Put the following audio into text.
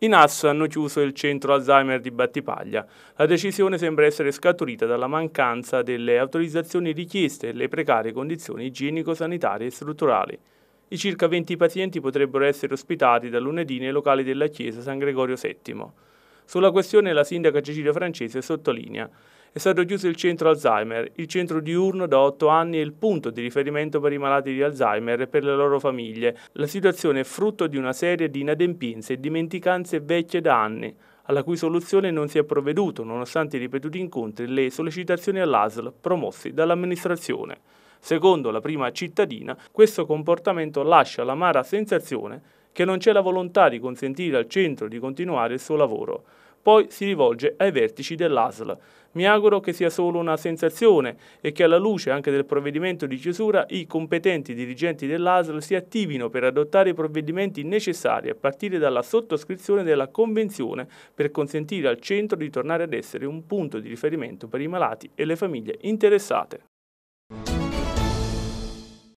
I NAS hanno chiuso il centro Alzheimer di Battipaglia. La decisione sembra essere scaturita dalla mancanza delle autorizzazioni richieste e le precarie condizioni igienico-sanitarie e strutturali. I circa 20 pazienti potrebbero essere ospitati da lunedì nei locali della Chiesa San Gregorio VII. Sulla questione la sindaca Cecilia Francese sottolinea è stato chiuso il centro Alzheimer, il centro diurno da otto anni è il punto di riferimento per i malati di Alzheimer e per le loro famiglie. La situazione è frutto di una serie di inadempienze e dimenticanze vecchie da anni alla cui soluzione non si è provveduto nonostante i ripetuti incontri e le sollecitazioni all'ASL promossi dall'amministrazione. Secondo la prima cittadina, questo comportamento lascia l'amara sensazione che non c'è la volontà di consentire al centro di continuare il suo lavoro poi si rivolge ai vertici dell'ASL. Mi auguro che sia solo una sensazione e che alla luce anche del provvedimento di chiusura i competenti dirigenti dell'ASL si attivino per adottare i provvedimenti necessari a partire dalla sottoscrizione della convenzione per consentire al centro di tornare ad essere un punto di riferimento per i malati e le famiglie interessate.